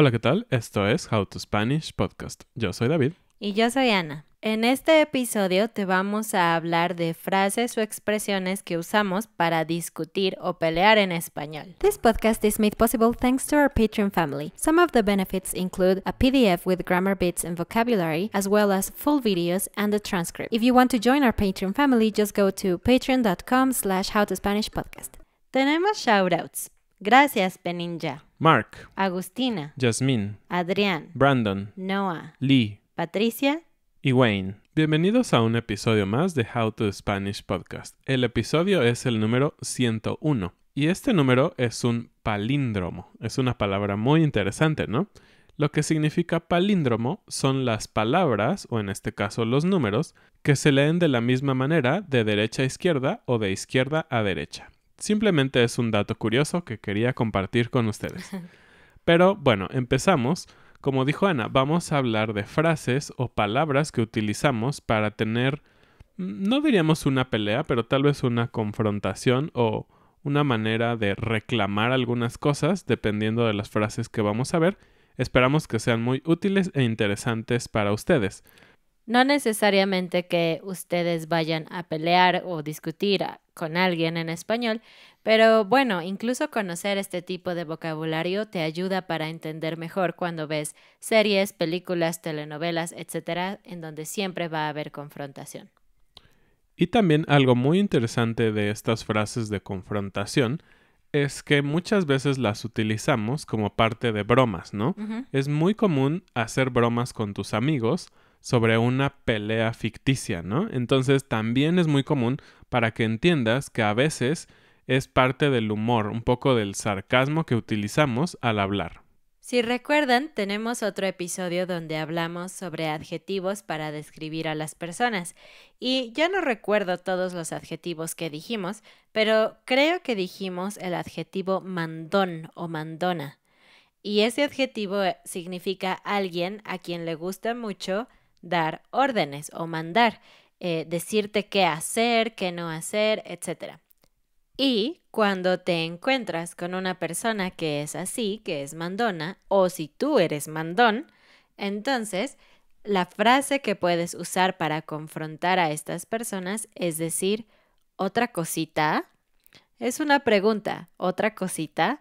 Hola, ¿qué tal? Esto es How to Spanish Podcast. Yo soy David. Y yo soy Ana. En este episodio te vamos a hablar de frases o expresiones que usamos para discutir o pelear en español. This podcast is made possible thanks to our Patreon family. Some of the benefits include a PDF with grammar bits and vocabulary, as well as full videos and a transcript. If you want to join our Patreon family, just go to patreon.com slash podcast Tenemos shoutouts. Gracias, Peninja. Mark. Agustina. Jasmine. Adrián. Brandon. Noah. Lee. Patricia. Y Wayne. Bienvenidos a un episodio más de How to Spanish Podcast. El episodio es el número 101. Y este número es un palíndromo. Es una palabra muy interesante, ¿no? Lo que significa palíndromo son las palabras, o en este caso los números, que se leen de la misma manera de derecha a izquierda o de izquierda a derecha. Simplemente es un dato curioso que quería compartir con ustedes. Pero bueno, empezamos. Como dijo Ana, vamos a hablar de frases o palabras que utilizamos para tener, no diríamos una pelea, pero tal vez una confrontación o una manera de reclamar algunas cosas dependiendo de las frases que vamos a ver. Esperamos que sean muy útiles e interesantes para ustedes. No necesariamente que ustedes vayan a pelear o discutir con alguien en español, pero bueno, incluso conocer este tipo de vocabulario te ayuda para entender mejor cuando ves series, películas, telenovelas, etcétera, en donde siempre va a haber confrontación. Y también algo muy interesante de estas frases de confrontación es que muchas veces las utilizamos como parte de bromas, ¿no? Es muy común hacer bromas con tus amigos sobre una pelea ficticia, ¿no? Entonces también es muy común para que entiendas que a veces es parte del humor, un poco del sarcasmo que utilizamos al hablar. Si recuerdan, tenemos otro episodio donde hablamos sobre adjetivos para describir a las personas. Y yo no recuerdo todos los adjetivos que dijimos, pero creo que dijimos el adjetivo mandón o mandona. Y ese adjetivo eh, significa alguien a quien le gusta mucho dar órdenes o mandar, eh, decirte qué hacer, qué no hacer, etc. Y cuando te encuentras con una persona que es así, que es mandona, o si tú eres mandón, entonces la frase que puedes usar para confrontar a estas personas es decir, otra cosita. Es una pregunta, otra cosita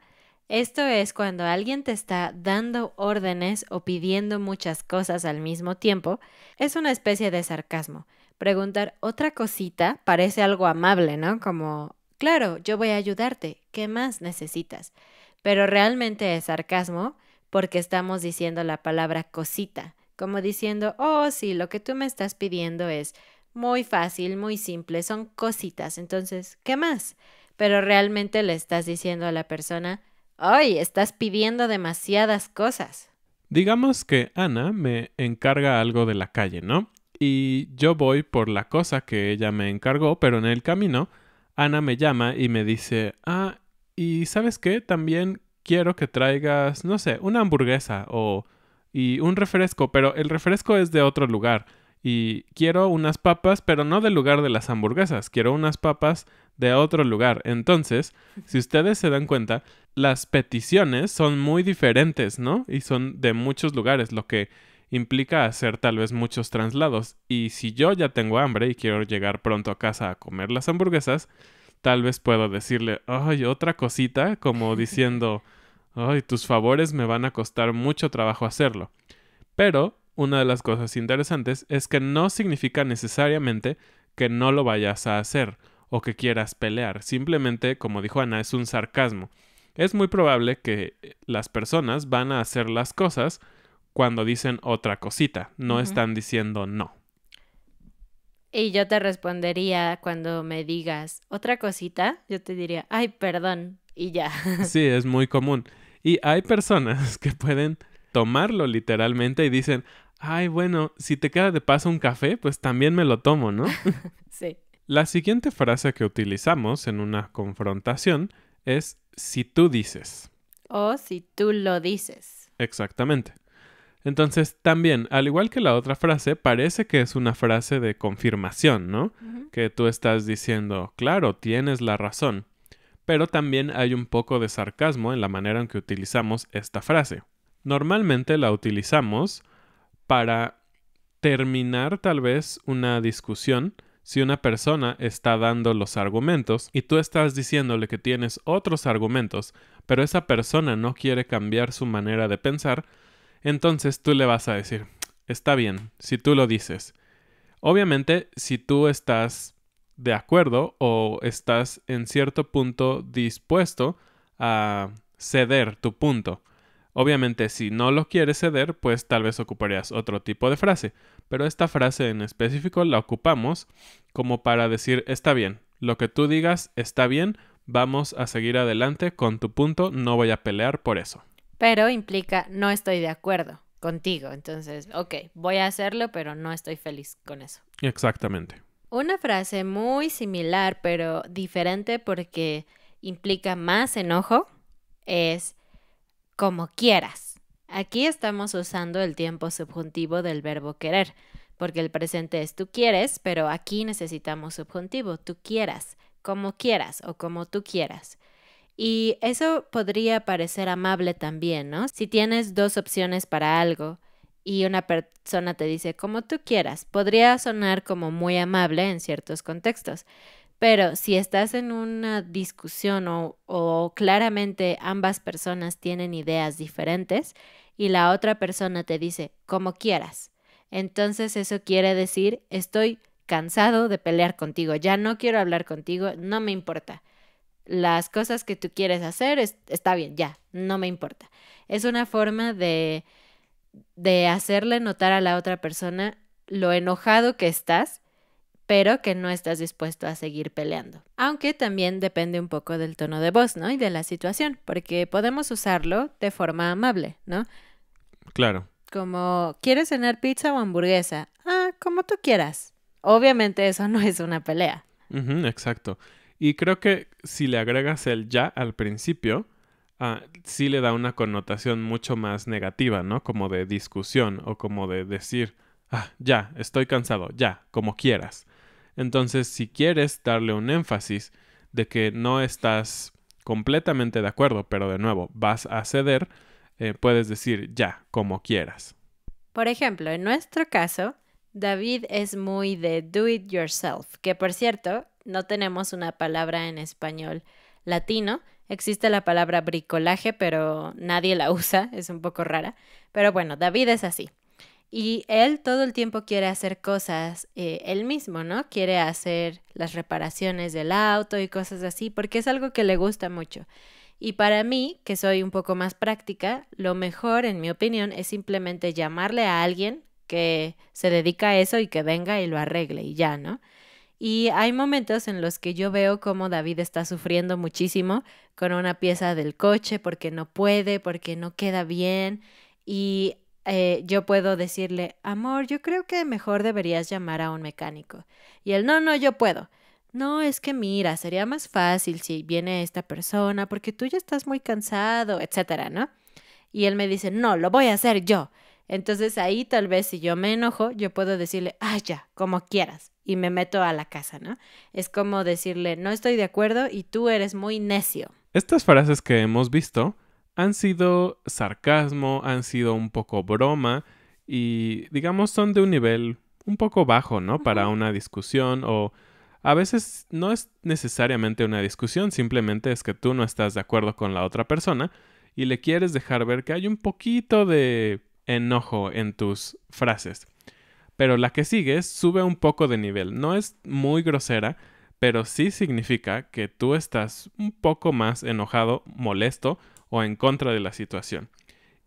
esto es cuando alguien te está dando órdenes o pidiendo muchas cosas al mismo tiempo. Es una especie de sarcasmo. Preguntar otra cosita parece algo amable, ¿no? Como, claro, yo voy a ayudarte, ¿qué más necesitas? Pero realmente es sarcasmo porque estamos diciendo la palabra cosita, como diciendo, oh, sí, lo que tú me estás pidiendo es muy fácil, muy simple, son cositas, entonces, ¿qué más? Pero realmente le estás diciendo a la persona, ¡Ay! Estás pidiendo demasiadas cosas. Digamos que Ana me encarga algo de la calle, ¿no? Y yo voy por la cosa que ella me encargó, pero en el camino, Ana me llama y me dice, ah, y sabes qué, también quiero que traigas, no sé, una hamburguesa o... y un refresco, pero el refresco es de otro lugar. Y quiero unas papas, pero no del lugar de las hamburguesas, quiero unas papas de otro lugar. Entonces, si ustedes se dan cuenta, las peticiones son muy diferentes, ¿no? Y son de muchos lugares, lo que implica hacer tal vez muchos traslados. Y si yo ya tengo hambre y quiero llegar pronto a casa a comer las hamburguesas, tal vez puedo decirle, ay, otra cosita, como diciendo, ay, tus favores me van a costar mucho trabajo hacerlo. Pero una de las cosas interesantes es que no significa necesariamente que no lo vayas a hacer o que quieras pelear. Simplemente, como dijo Ana, es un sarcasmo. Es muy probable que las personas van a hacer las cosas cuando dicen otra cosita, no están diciendo no. Y yo te respondería cuando me digas otra cosita, yo te diría, ay, perdón, y ya. Sí, es muy común. Y hay personas que pueden tomarlo literalmente y dicen, ay, bueno, si te queda de paso un café, pues también me lo tomo, ¿no? sí. La siguiente frase que utilizamos en una confrontación es si tú dices. O si tú lo dices. Exactamente. Entonces, también, al igual que la otra frase, parece que es una frase de confirmación, ¿no? Que tú estás diciendo, claro, tienes la razón. Pero también hay un poco de sarcasmo en la manera en que utilizamos esta frase. Normalmente la utilizamos para terminar tal vez una discusión si una persona está dando los argumentos y tú estás diciéndole que tienes otros argumentos, pero esa persona no quiere cambiar su manera de pensar, entonces tú le vas a decir, está bien, si tú lo dices. Obviamente, si tú estás de acuerdo o estás en cierto punto dispuesto a ceder tu punto. Obviamente, si no lo quieres ceder, pues tal vez ocuparías otro tipo de frase pero esta frase en específico la ocupamos como para decir está bien, lo que tú digas está bien, vamos a seguir adelante con tu punto, no voy a pelear por eso. Pero implica no estoy de acuerdo contigo, entonces, ok, voy a hacerlo, pero no estoy feliz con eso. Exactamente. Una frase muy similar, pero diferente porque implica más enojo, es como quieras. Aquí estamos usando el tiempo subjuntivo del verbo querer, porque el presente es tú quieres, pero aquí necesitamos subjuntivo, tú quieras, como quieras o como tú quieras. Y eso podría parecer amable también, ¿no? Si tienes dos opciones para algo y una persona te dice como tú quieras, podría sonar como muy amable en ciertos contextos, pero si estás en una discusión o, claramente ambas personas tienen ideas diferentes y la otra persona te dice como quieras, entonces eso quiere decir estoy cansado de pelear contigo, ya no quiero hablar contigo, no me importa. Las cosas que tú quieres hacer está bien, ya, no me importa. Es una forma de, de hacerle notar a la otra persona lo enojado que estás pero que no estás dispuesto a seguir peleando. Aunque también depende un poco del tono de voz, ¿no? Y de la situación, porque podemos usarlo de forma amable, ¿no? Claro. Como, ¿quieres cenar pizza o hamburguesa? Ah, como tú quieras. Obviamente eso no es una pelea. exacto. Y creo que si le agregas el ya al principio, ah, sí le da una connotación mucho más negativa, ¿no? Como de discusión o como de decir, ah, ya, estoy cansado, ya, como quieras. Entonces, si quieres darle un énfasis de que no estás completamente de acuerdo, pero de nuevo, vas a ceder, eh, puedes decir ya, como quieras. Por ejemplo, en nuestro caso, David es muy de do it yourself, que por cierto, no tenemos una palabra en español latino. Existe la palabra bricolaje, pero nadie la usa, es un poco rara. Pero bueno, David es así. Y él todo el tiempo quiere hacer cosas eh, él mismo, ¿no? Quiere hacer las reparaciones del auto y cosas así, porque es algo que le gusta mucho. Y para mí, que soy un poco más práctica, lo mejor, en mi opinión, es simplemente llamarle a alguien que se dedica a eso y que venga y lo arregle y ya, ¿no? Y hay momentos en los que yo veo cómo David está sufriendo muchísimo con una pieza del coche porque no puede, porque no queda bien. Y eh, yo puedo decirle, amor, yo creo que mejor deberías llamar a un mecánico. Y él, no, no, yo puedo. No, es que mira, sería más fácil si viene esta persona porque tú ya estás muy cansado, etcétera, ¿no? Y él me dice, no, lo voy a hacer yo. Entonces ahí tal vez si yo me enojo, yo puedo decirle, ah, ya, como quieras, y me meto a la casa, ¿no? Es como decirle, no estoy de acuerdo y tú eres muy necio. Estas frases que hemos visto han sido sarcasmo, han sido un poco broma y digamos son de un nivel un poco bajo, ¿no? Para una discusión o a veces no es necesariamente una discusión, simplemente es que tú no estás de acuerdo con la otra persona y le quieres dejar ver que hay un poquito de enojo en tus frases. Pero la que sigue sube un poco de nivel, no es muy grosera, pero sí significa que tú estás un poco más enojado, molesto o en contra de la situación.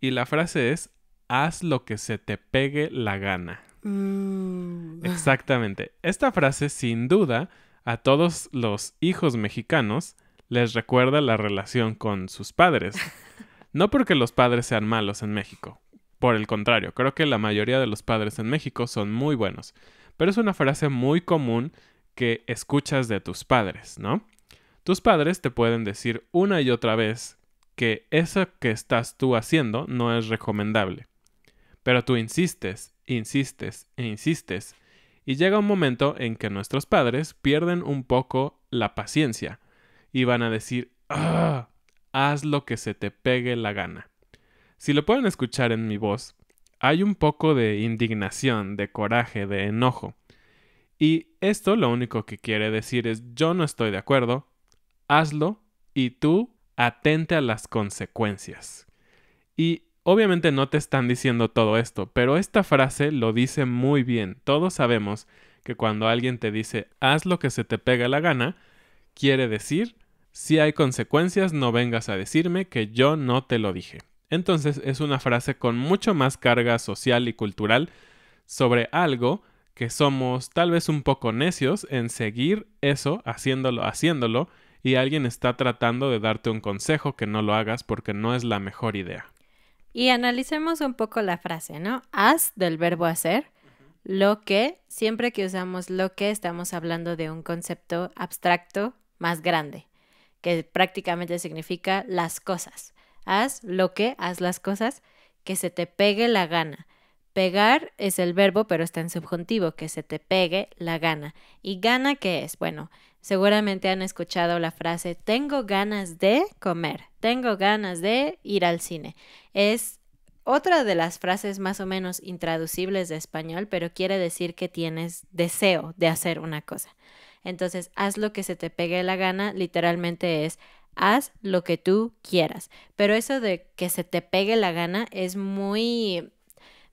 Y la frase es, haz lo que se te pegue la gana. Mm. Exactamente. Esta frase, sin duda, a todos los hijos mexicanos les recuerda la relación con sus padres. No porque los padres sean malos en México. Por el contrario, creo que la mayoría de los padres en México son muy buenos. Pero es una frase muy común que escuchas de tus padres, ¿no? Tus padres te pueden decir una y otra vez que eso que estás tú haciendo no es recomendable. Pero tú insistes, insistes e insistes, y llega un momento en que nuestros padres pierden un poco la paciencia y van a decir, ah, haz lo que se te pegue la gana. Si lo pueden escuchar en mi voz, hay un poco de indignación, de coraje, de enojo. Y esto lo único que quiere decir es yo no estoy de acuerdo, hazlo y tú atente a las consecuencias. Y obviamente no te están diciendo todo esto, pero esta frase lo dice muy bien. Todos sabemos que cuando alguien te dice haz lo que se te pega la gana, quiere decir si hay consecuencias no vengas a decirme que yo no te lo dije. Entonces es una frase con mucho más carga social y cultural sobre algo que somos tal vez un poco necios en seguir eso, haciéndolo, haciéndolo, y alguien está tratando de darte un consejo que no lo hagas porque no es la mejor idea. Y analicemos un poco la frase, ¿no? Haz del verbo hacer lo que, siempre que usamos lo que, estamos hablando de un concepto abstracto más grande, que prácticamente significa las cosas. Haz lo que, haz las cosas que se te pegue la gana. Pegar es el verbo, pero está en subjuntivo, que se te pegue la gana. ¿Y gana qué es? Bueno, Seguramente han escuchado la frase, tengo ganas de comer, tengo ganas de ir al cine. Es otra de las frases más o menos intraducibles de español, pero quiere decir que tienes deseo de hacer una cosa. Entonces, haz lo que se te pegue la gana, literalmente es haz lo que tú quieras. Pero eso de que se te pegue la gana es muy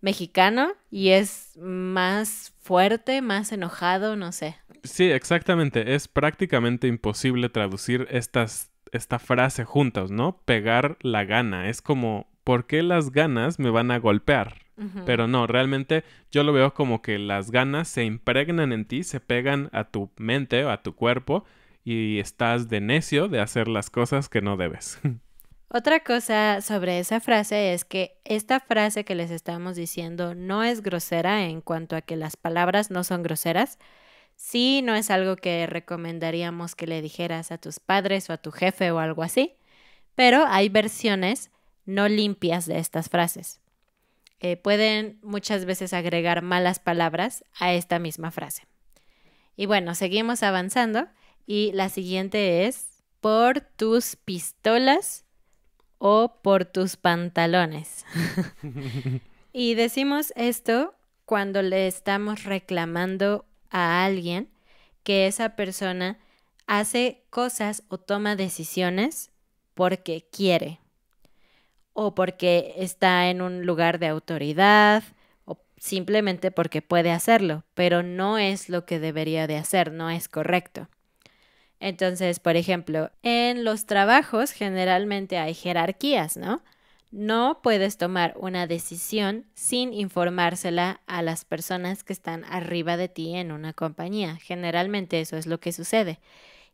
mexicano y es más fuerte, más enojado, no sé. Sí, exactamente. Es prácticamente imposible traducir estas, esta frase juntas, ¿no? Pegar la gana. Es como, ¿por qué las ganas me van a golpear? Pero no, realmente yo lo veo como que las ganas se impregnan en ti, se pegan a tu mente o a tu cuerpo y estás de necio de hacer las cosas que no debes. Otra cosa sobre esa frase es que esta frase que les estamos diciendo no es grosera en cuanto a que las palabras no son groseras. Sí, no es algo que recomendaríamos que le dijeras a tus padres o a tu jefe o algo así, pero hay versiones no limpias de estas frases. Eh, pueden muchas veces agregar malas palabras a esta misma frase. Y bueno, seguimos avanzando y la siguiente es por tus pistolas o por tus pantalones. y decimos esto cuando le estamos reclamando a alguien que esa persona hace cosas o toma decisiones porque quiere o porque está en un lugar de autoridad o simplemente porque puede hacerlo, pero no es lo que debería de hacer, no es correcto. Entonces, por ejemplo, en los trabajos generalmente hay jerarquías, ¿no? No puedes tomar una decisión sin informársela a las personas que están arriba de ti en una compañía. Generalmente eso es lo que sucede.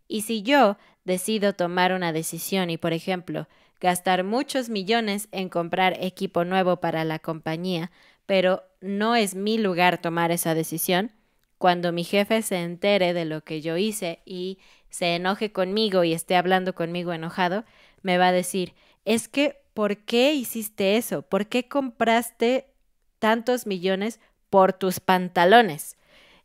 Y si yo decido tomar una decisión y, por ejemplo, gastar muchos millones en comprar equipo nuevo para la compañía, pero no es mi lugar tomar esa decisión, cuando mi jefe se entere de lo que yo hice y se enoje conmigo y esté hablando conmigo enojado, me va a decir, es que, ¿por qué hiciste eso? ¿Por qué compraste tantos millones por tus pantalones?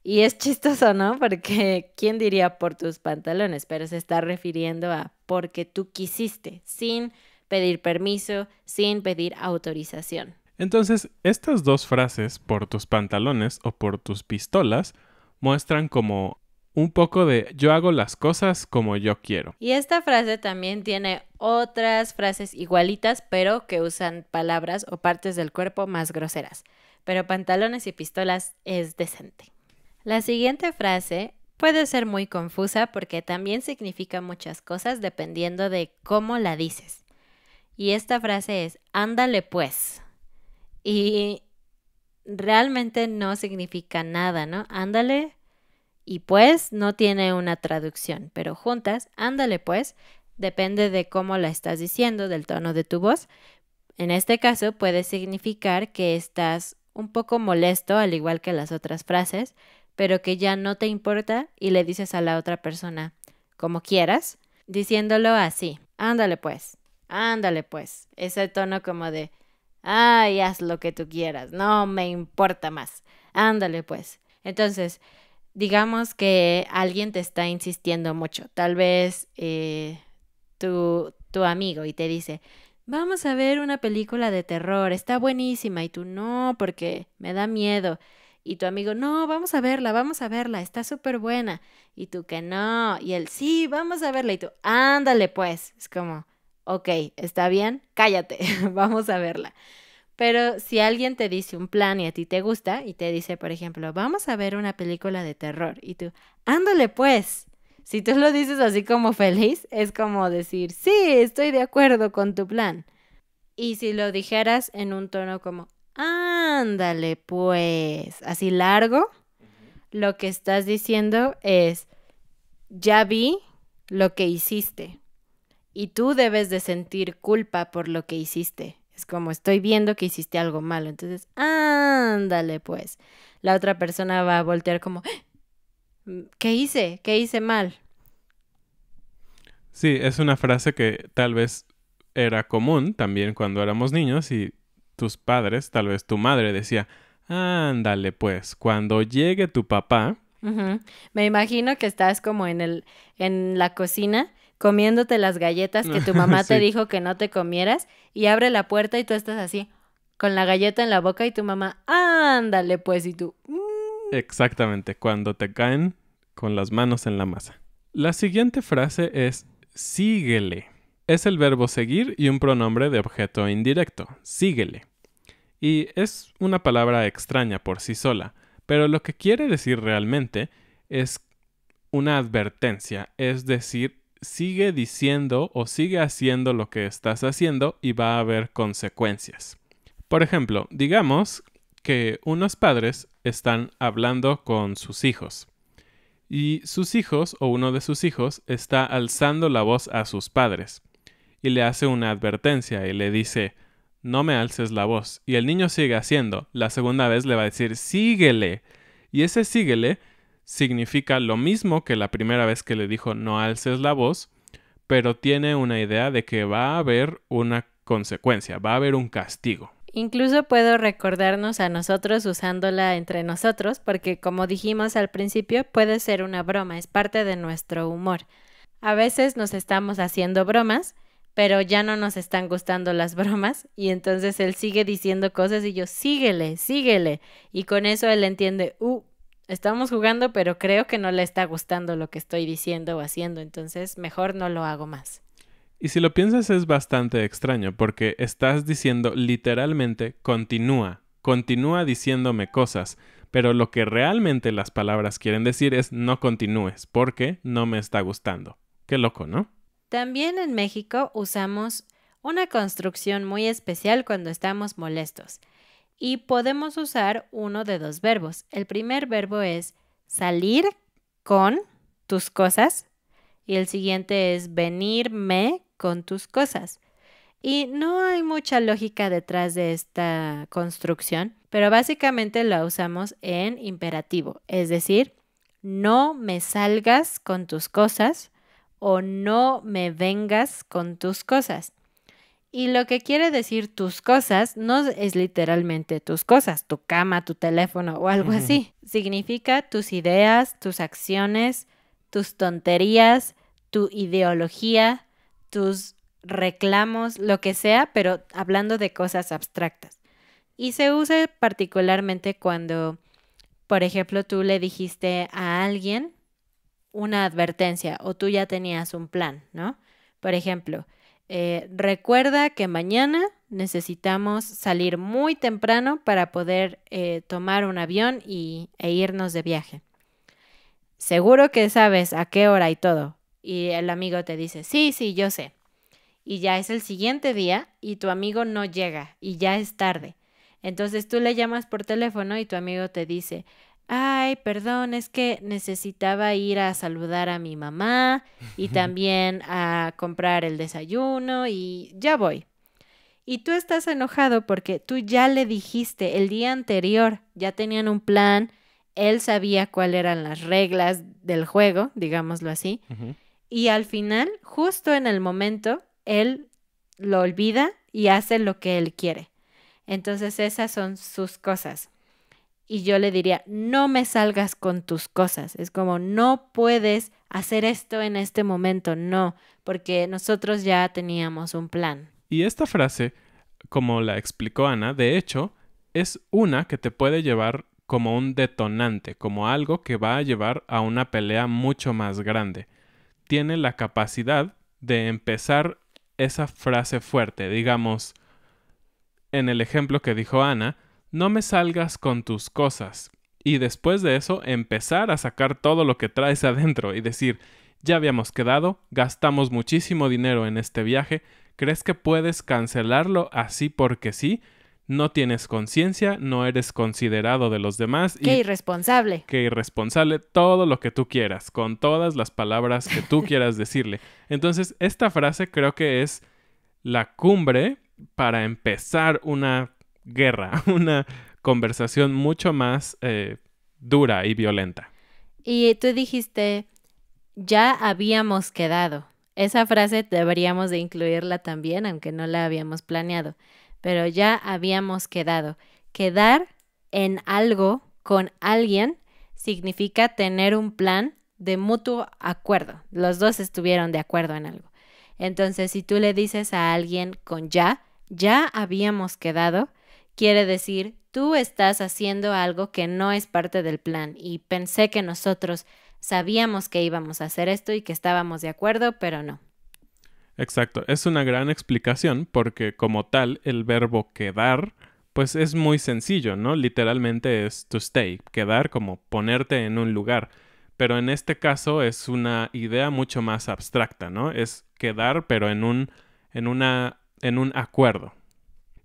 Y es chistoso, ¿no? Porque ¿quién diría por tus pantalones? Pero se está refiriendo a porque tú quisiste, sin pedir permiso, sin pedir autorización. Entonces, estas dos frases, por tus pantalones o por tus pistolas, muestran como un poco de yo hago las cosas como yo quiero. Y esta frase también tiene otras frases igualitas, pero que usan palabras o partes del cuerpo más groseras. Pero pantalones y pistolas es decente. La siguiente frase puede ser muy confusa porque también significa muchas cosas dependiendo de cómo la dices. Y esta frase es, ándale pues. Y realmente no significa nada, ¿no? Ándale y pues no tiene una traducción, pero juntas, ándale pues, depende de cómo la estás diciendo, del tono de tu voz. En este caso puede significar que estás un poco molesto, al igual que las otras frases, pero que ya no te importa y le dices a la otra persona, como quieras, diciéndolo así, ándale pues, ándale pues, ese tono como de, ay, haz lo que tú quieras, no me importa más, ándale pues. Entonces, digamos que alguien te está insistiendo mucho, tal vez eh, tu, tu amigo y te dice, vamos a ver una película de terror, está buenísima, y tú no, porque me da miedo. Y tu amigo, no, vamos a verla, vamos a verla, está súper buena. Y tú que no, y él, sí, vamos a verla, y tú, ándale pues, es como, ok, está bien, cállate, vamos a verla. Pero si alguien te dice un plan y a ti te gusta y te dice, por ejemplo, vamos a ver una película de terror y tú, ándale pues. Si tú lo dices así como feliz, es como decir, sí, estoy de acuerdo con tu plan. Y si lo dijeras en un tono como, ándale pues, así largo, lo que estás diciendo es, ya vi lo que hiciste y tú debes de sentir culpa por lo que hiciste. Es como estoy viendo que hiciste algo malo. Entonces, ándale pues. La otra persona va a voltear como, mm, ¿qué hice? ¿Qué hice mal? Sí, es una frase que tal vez era común también cuando éramos niños y tus padres, tal vez tu madre decía, ándale pues, cuando llegue tu papá. Me imagino que estás como en, el, en la cocina comiéndote las galletas que tu mamá te dijo que no te comieras y abre la puerta y tú estás así, con la galleta en la boca y tu mamá, ándale pues, y tú... Mm". Exactamente, cuando te caen con las manos en la masa. La siguiente frase es síguele. Es el verbo seguir y un pronombre de objeto indirecto, síguele. Y es una palabra extraña por sí sola, pero lo que quiere decir realmente es una advertencia, es decir, sigue diciendo o sigue haciendo lo que estás haciendo y va a haber consecuencias. Por ejemplo, digamos que unos padres están hablando con sus hijos y sus hijos o uno de sus hijos está alzando la voz a sus padres y le hace una advertencia y le dice no me alces la voz y el niño sigue haciendo, la segunda vez le va a decir síguele y ese síguele significa lo mismo que la primera vez que le dijo no alces la voz, pero tiene una idea de que va a haber una consecuencia, va a haber un castigo. Incluso puedo recordarnos a nosotros usándola entre nosotros, porque como dijimos al principio, puede ser una broma, es parte de nuestro humor. A veces nos estamos haciendo bromas, pero ya no nos están gustando las bromas y entonces él sigue diciendo cosas y yo síguele, síguele. Y con eso él entiende, uh, estamos jugando, pero creo que no le está gustando lo que estoy diciendo o haciendo, entonces mejor no lo hago más. Y si lo piensas es bastante extraño, porque estás diciendo literalmente continúa, continúa diciéndome cosas, pero lo que realmente las palabras quieren decir es no continúes, porque no me está gustando. Qué loco, ¿no? También en México usamos una construcción muy especial cuando estamos molestos y podemos usar uno de dos verbos. El primer verbo es salir con tus cosas y el siguiente es venirme con tus cosas. Y no hay mucha lógica detrás de esta construcción, pero básicamente la usamos en imperativo, es decir, no me salgas con tus cosas o no me vengas con tus cosas. Y lo que quiere decir tus cosas no es literalmente tus cosas, tu cama, tu teléfono o algo así. Significa tus ideas, tus acciones, tus tonterías, tu ideología, tus reclamos, lo que sea, pero hablando de cosas abstractas. Y se usa particularmente cuando, por ejemplo, tú le dijiste a alguien una advertencia o tú ya tenías un plan, ¿no? Por ejemplo, eh, recuerda que mañana necesitamos salir muy temprano para poder eh, tomar un avión y, e irnos de viaje. Seguro que sabes a qué hora y todo. Y el amigo te dice, sí, sí, yo sé. Y ya es el siguiente día y tu amigo no llega y ya es tarde. Entonces tú le llamas por teléfono y tu amigo te dice, ay, perdón, es que necesitaba ir a saludar a mi mamá y también a comprar el desayuno y ya voy. Y tú estás enojado porque tú ya le dijiste el día anterior, ya tenían un plan, él sabía cuáles eran las reglas del juego, digámoslo así, y al final, justo en el momento, él lo olvida y hace lo que él quiere. Entonces esas son sus cosas y yo le diría, no me salgas con tus cosas. Es como, no puedes hacer esto en este momento, no, porque nosotros ya teníamos un plan. Y esta frase, como la explicó Ana, de hecho, es una que te puede llevar como un detonante, como algo que va a llevar a una pelea mucho más grande. Tiene la capacidad de empezar esa frase fuerte, digamos, en el ejemplo que dijo Ana, no me salgas con tus cosas. Y después de eso empezar a sacar todo lo que traes adentro y decir, ya habíamos quedado, gastamos muchísimo dinero en este viaje, ¿crees que puedes cancelarlo así porque sí? No tienes conciencia, no eres considerado de los demás. Qué irresponsable. Qué irresponsable, todo lo que tú quieras, con todas las palabras que tú quieras decirle. Entonces, esta frase creo que es la cumbre para empezar una guerra, una conversación mucho más eh, dura y violenta. Y tú dijiste, ya habíamos quedado. Esa frase deberíamos de incluirla también, aunque no la habíamos planeado, pero ya habíamos quedado. Quedar en algo con alguien significa tener un plan de mutuo acuerdo. Los dos estuvieron de acuerdo en algo. Entonces, si tú le dices a alguien con ya, ya habíamos quedado, Quiere decir, tú estás haciendo algo que no es parte del plan y pensé que nosotros sabíamos que íbamos a hacer esto y que estábamos de acuerdo, pero no. Exacto, es una gran explicación porque como tal el verbo quedar pues es muy sencillo, ¿no? Literalmente es to stay, quedar como ponerte en un lugar, pero en este caso es una idea mucho más abstracta, ¿no? Es quedar pero en un en una en un acuerdo.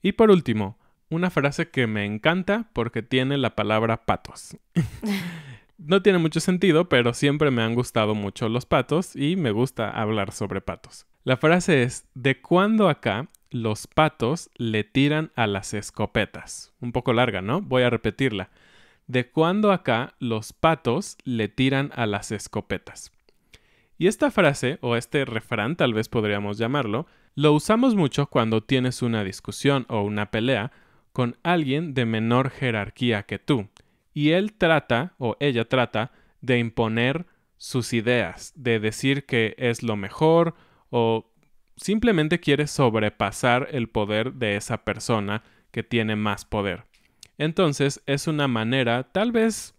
Y por último, una frase que me encanta porque tiene la palabra patos. no tiene mucho sentido, pero siempre me han gustado mucho los patos y me gusta hablar sobre patos. La frase es, ¿de cuándo acá los patos le tiran a las escopetas? Un poco larga, ¿no? Voy a repetirla. ¿De cuándo acá los patos le tiran a las escopetas? Y esta frase, o este refrán tal vez podríamos llamarlo, lo usamos mucho cuando tienes una discusión o una pelea, con alguien de menor jerarquía que tú. Y él trata, o ella trata, de imponer sus ideas, de decir que es lo mejor o simplemente quiere sobrepasar el poder de esa persona que tiene más poder. Entonces es una manera, tal vez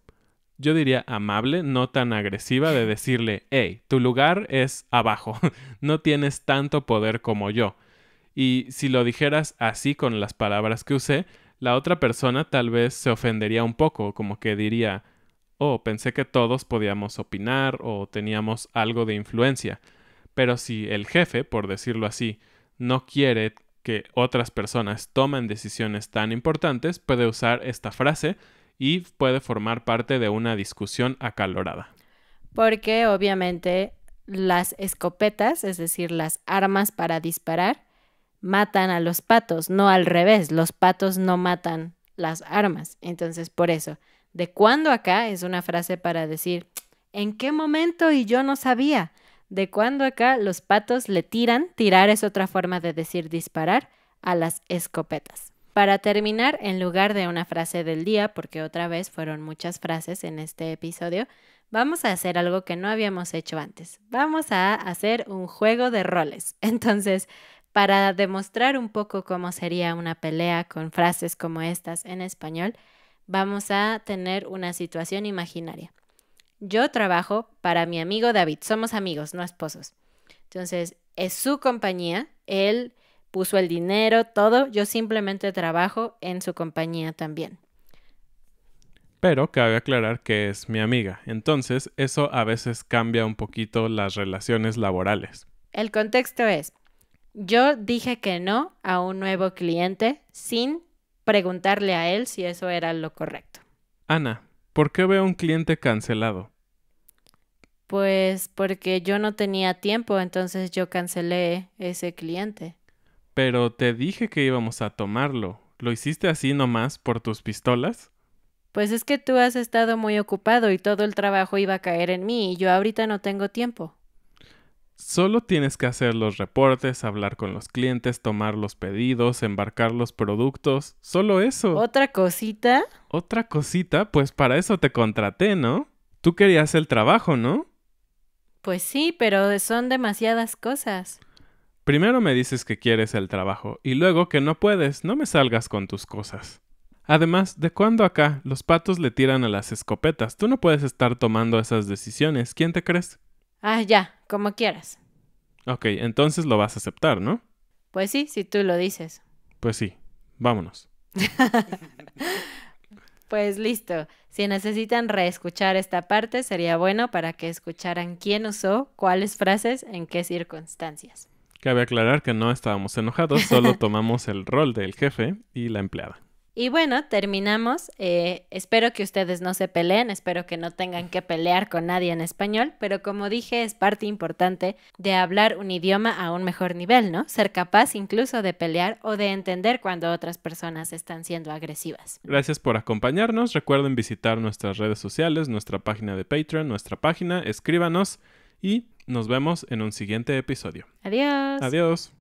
yo diría amable, no tan agresiva, de decirle, hey, tu lugar es abajo, no tienes tanto poder como yo, y si lo dijeras así con las palabras que usé, la otra persona tal vez se ofendería un poco, como que diría, oh, pensé que todos podíamos opinar o teníamos algo de influencia. Pero si el jefe, por decirlo así, no quiere que otras personas tomen decisiones tan importantes, puede usar esta frase y puede formar parte de una discusión acalorada. Porque obviamente las escopetas, es decir, las armas para disparar, matan a los patos, no al revés, los patos no matan las armas. Entonces, por eso, de cuándo acá es una frase para decir, ¿en qué momento y yo no sabía? De cuándo acá los patos le tiran, tirar es otra forma de decir disparar, a las escopetas. Para terminar, en lugar de una frase del día, porque otra vez fueron muchas frases en este episodio, vamos a hacer algo que no habíamos hecho antes. Vamos a hacer un juego de roles. Entonces, para demostrar un poco cómo sería una pelea con frases como estas en español, vamos a tener una situación imaginaria. Yo trabajo para mi amigo David, somos amigos, no esposos. Entonces, es su compañía, él puso el dinero, todo, yo simplemente trabajo en su compañía también. Pero cabe aclarar que es mi amiga, entonces eso a veces cambia un poquito las relaciones laborales. El contexto es, yo dije que no a un nuevo cliente sin preguntarle a él si eso era lo correcto. Ana, ¿por qué veo un cliente cancelado? Pues porque yo no tenía tiempo, entonces yo cancelé ese cliente. Pero te dije que íbamos a tomarlo. ¿Lo hiciste así nomás por tus pistolas? Pues es que tú has estado muy ocupado y todo el trabajo iba a caer en mí y yo ahorita no tengo tiempo. Solo tienes que hacer los reportes, hablar con los clientes, tomar los pedidos, embarcar los productos, solo eso. ¿Otra cosita? Otra cosita, pues para eso te contraté, ¿no? Tú querías el trabajo, ¿no? Pues sí, pero son demasiadas cosas. Primero me dices que quieres el trabajo y luego que no puedes, no me salgas con tus cosas. Además, ¿de cuándo acá los patos le tiran a las escopetas? Tú no puedes estar tomando esas decisiones. ¿Quién te crees? Ah, ya, como quieras. Ok, entonces lo vas a aceptar, ¿no? Pues sí, si tú lo dices. Pues sí, vámonos. pues listo. Si necesitan reescuchar esta parte, sería bueno para que escucharan quién usó cuáles frases en qué circunstancias. Cabe aclarar que no estábamos enojados, solo tomamos el rol del jefe y la empleada. Y bueno, terminamos. Eh, espero que ustedes no se peleen, espero que no tengan que pelear con nadie en español, pero como dije, es parte importante de hablar un idioma a un mejor nivel, ¿no? Ser capaz incluso de pelear o de entender cuando otras personas están siendo agresivas. Gracias por acompañarnos. Recuerden visitar nuestras redes sociales, nuestra página de Patreon, nuestra página, escríbanos y nos vemos en un siguiente episodio. Adiós. Adiós.